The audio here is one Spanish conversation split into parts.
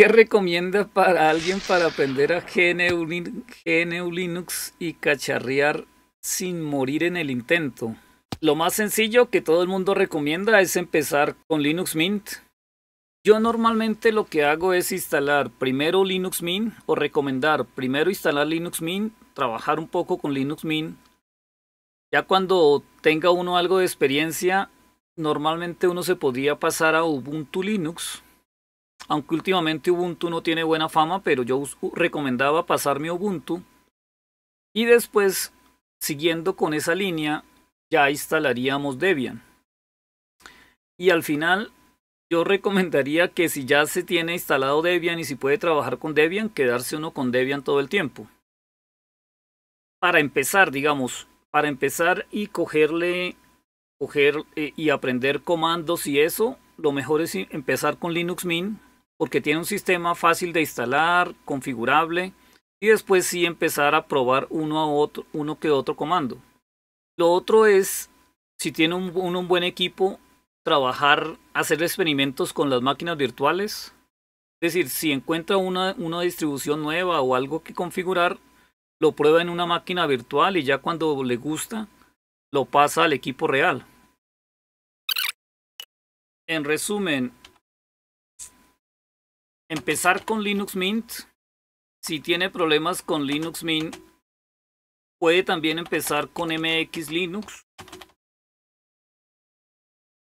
¿Qué recomienda para alguien para aprender a GNU Linux y cacharrear sin morir en el intento? Lo más sencillo que todo el mundo recomienda es empezar con Linux Mint. Yo normalmente lo que hago es instalar primero Linux Mint o recomendar primero instalar Linux Mint, trabajar un poco con Linux Mint. Ya cuando tenga uno algo de experiencia, normalmente uno se podría pasar a Ubuntu Linux aunque últimamente Ubuntu no tiene buena fama, pero yo recomendaba pasarme Ubuntu. Y después, siguiendo con esa línea, ya instalaríamos Debian. Y al final, yo recomendaría que si ya se tiene instalado Debian y si puede trabajar con Debian, quedarse uno con Debian todo el tiempo. Para empezar, digamos, para empezar y cogerle, coger eh, y aprender comandos y eso, lo mejor es empezar con Linux Mint porque tiene un sistema fácil de instalar, configurable y después sí empezar a probar uno a otro, uno que otro comando. Lo otro es, si tiene un, un, buen equipo, trabajar, hacer experimentos con las máquinas virtuales. Es decir, si encuentra una, una distribución nueva o algo que configurar, lo prueba en una máquina virtual y ya cuando le gusta, lo pasa al equipo real. En resumen, empezar con Linux Mint. Si tiene problemas con Linux Mint, puede también empezar con MX Linux.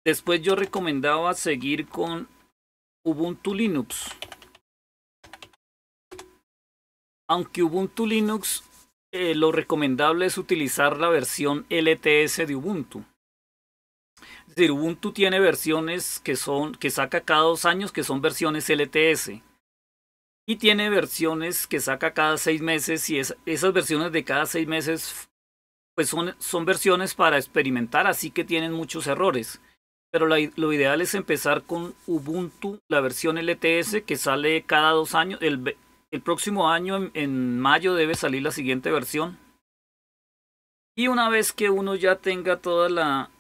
Después yo recomendaba seguir con Ubuntu Linux. Aunque Ubuntu Linux eh, lo recomendable es utilizar la versión LTS de Ubuntu decir, Ubuntu tiene versiones que son que saca cada dos años, que son versiones LTS. Y tiene versiones que saca cada seis meses y esas versiones de cada seis meses pues son, son versiones para experimentar, así que tienen muchos errores. Pero lo ideal es empezar con Ubuntu, la versión LTS que sale cada dos años. El, el próximo año, en mayo, debe salir la siguiente versión. Y una vez que uno ya tenga toda la,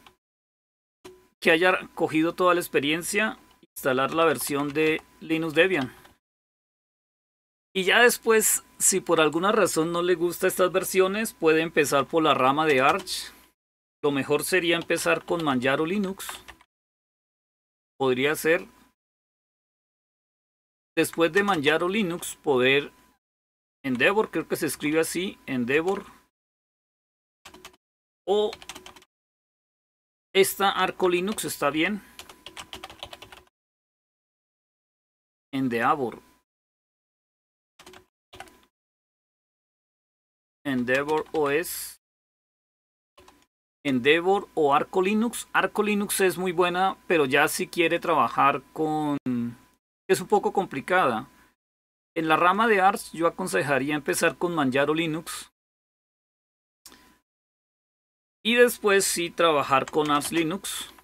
que haya cogido toda la experiencia, instalar la versión de Linux Debian. Y ya después, si por alguna razón no le gusta estas versiones, puede empezar por la rama de Arch. Lo mejor sería empezar con Manjaro Linux. Podría ser. Después de Manjaro Linux, poder Endeavor, creo que se escribe así, Endeavor. O esta Arco Linux está bien. Endeavor. Endeavor OS. Endeavor o Arco Linux. Arco Linux es muy buena, pero ya si quiere trabajar con... Es un poco complicada. En la rama de ARS yo aconsejaría empezar con Manjaro Linux. Y después sí trabajar con Apps Linux.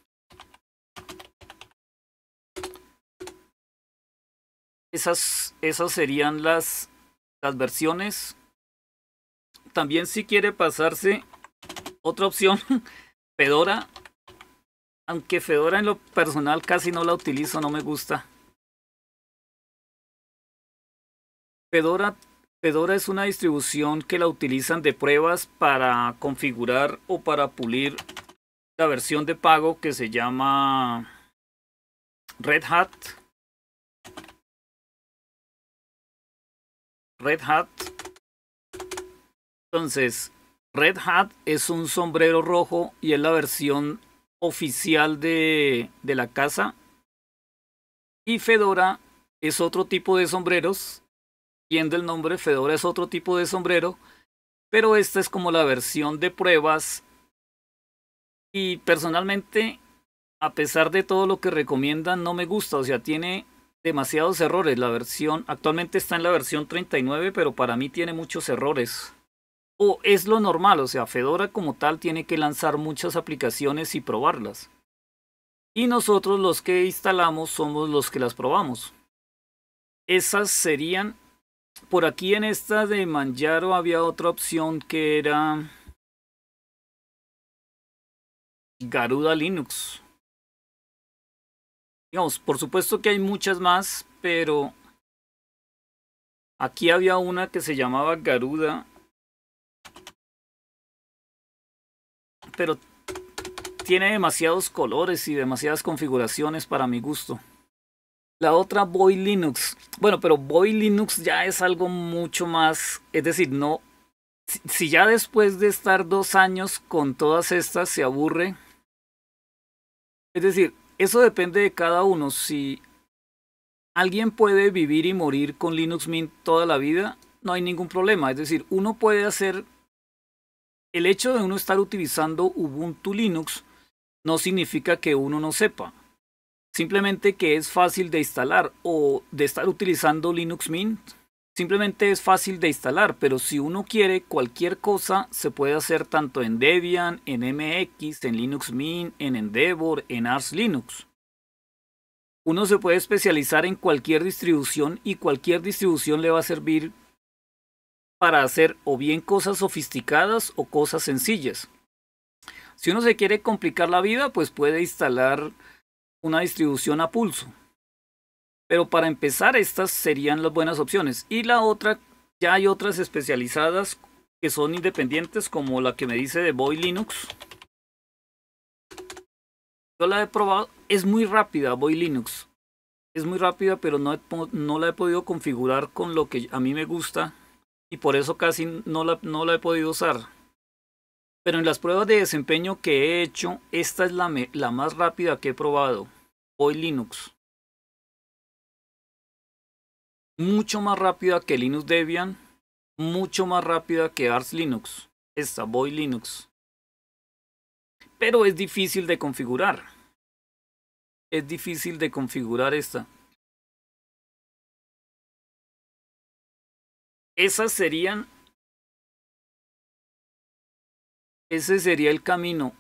Esas, esas serían las, las versiones. También si quiere pasarse otra opción, Fedora. Aunque Fedora en lo personal casi no la utilizo, no me gusta. Fedora Fedora es una distribución que la utilizan de pruebas para configurar o para pulir la versión de pago que se llama Red Hat. Red Hat. Entonces, Red Hat es un sombrero rojo y es la versión oficial de, de la casa. Y Fedora es otro tipo de sombreros Yendo el nombre, fedora es otro tipo de sombrero, pero esta es como la versión de pruebas. Y personalmente, a pesar de todo lo que recomiendan, no me gusta. O sea, tiene demasiados errores. La versión actualmente está en la versión 39, pero para mí tiene muchos errores. O es lo normal, o sea, Fedora como tal tiene que lanzar muchas aplicaciones y probarlas. Y nosotros los que instalamos somos los que las probamos. Esas serían por aquí en esta de Manjaro había otra opción que era Garuda Linux. Digamos, por supuesto que hay muchas más, pero aquí había una que se llamaba Garuda. Pero tiene demasiados colores y demasiadas configuraciones para mi gusto. La otra, Boy Linux. Bueno, pero Boy Linux ya es algo mucho más, es decir, no, si, si ya después de estar dos años con todas estas se aburre, es decir, eso depende de cada uno. Si alguien puede vivir y morir con Linux Mint toda la vida, no hay ningún problema. Es decir, uno puede hacer... El hecho de uno estar utilizando Ubuntu Linux no significa que uno no sepa. Simplemente que es fácil de instalar o de estar utilizando Linux Mint. Simplemente es fácil de instalar, pero si uno quiere cualquier cosa, se puede hacer tanto en Debian, en MX, en Linux Mint, en Endeavor, en Ars Linux. Uno se puede especializar en cualquier distribución y cualquier distribución le va a servir para hacer o bien cosas sofisticadas o cosas sencillas. Si uno se quiere complicar la vida, pues puede instalar una distribución a pulso. Pero para empezar, estas serían las buenas opciones. Y la otra, ya hay otras especializadas que son independientes, como la que me dice de Boy Linux. Yo la he probado, es muy rápida Boy Linux. Es muy rápida, pero no, la he podido configurar con lo que a mí me gusta. Y por eso casi no la, he podido usar. Pero en las pruebas de desempeño que he hecho, esta es la, la más rápida que he probado voy Linux. Mucho más rápida que Linux Debian, mucho más rápida que Ars Linux, esta voy Linux. Pero es difícil de configurar. Es difícil de configurar esta. Esas serían... Ese sería el camino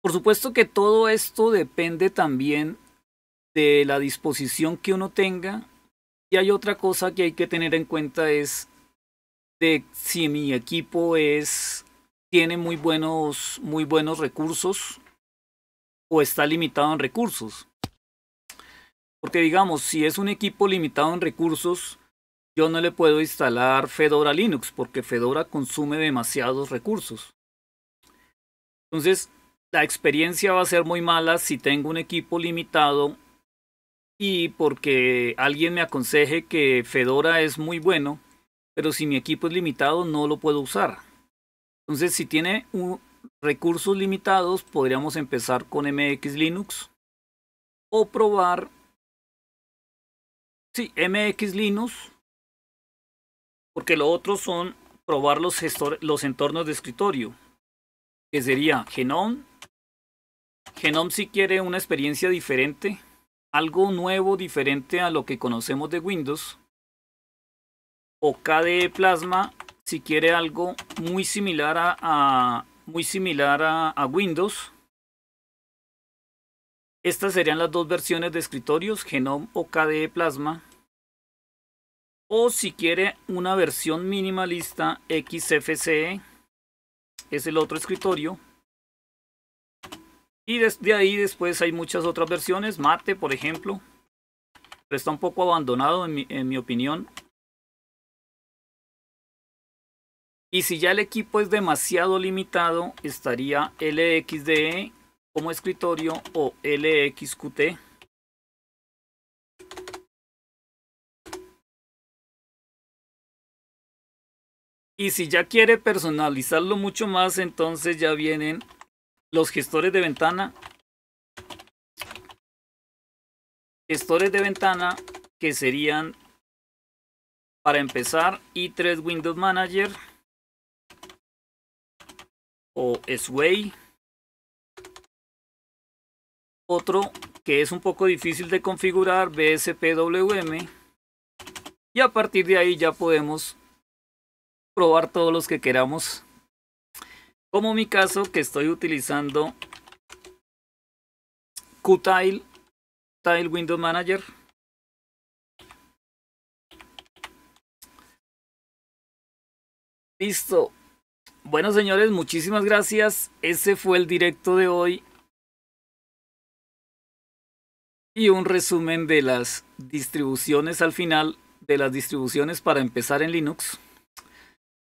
por supuesto que todo esto depende también de la disposición que uno tenga. Y hay otra cosa que hay que tener en cuenta es de si mi equipo es tiene muy buenos muy buenos recursos o está limitado en recursos. Porque digamos, si es un equipo limitado en recursos, yo no le puedo instalar Fedora Linux porque Fedora consume demasiados recursos. Entonces, la experiencia va a ser muy mala si tengo un equipo limitado y porque alguien me aconseje que Fedora es muy bueno, pero si mi equipo es limitado no lo puedo usar. Entonces, si tiene recursos limitados, podríamos empezar con MX Linux o probar sí, MX Linux, porque lo otro son probar los, los entornos de escritorio, que sería Genome, Genome si quiere una experiencia diferente, algo nuevo diferente a lo que conocemos de Windows. O KDE Plasma si quiere algo muy similar a, muy similar a, Windows. Estas serían las dos versiones de escritorios, Genome o KDE Plasma. O si quiere una versión minimalista XFCE, es el otro escritorio. Y desde ahí después hay muchas otras versiones. Mate, por ejemplo. Pero está un poco abandonado en mi, en mi opinión. Y si ya el equipo es demasiado limitado, estaría LXDE como escritorio o LXQT. Y si ya quiere personalizarlo mucho más, entonces ya vienen los gestores de ventana. Gestores de ventana que serían para empezar i3 Windows Manager o Sway. Otro que es un poco difícil de configurar, BSPWM. Y a partir de ahí ya podemos probar todos los que queramos como mi caso que estoy utilizando Qtile, Tile Windows Manager. Listo. Bueno, señores, muchísimas gracias. Ese fue el directo de hoy. Y un resumen de las distribuciones al final, de las distribuciones para empezar en Linux.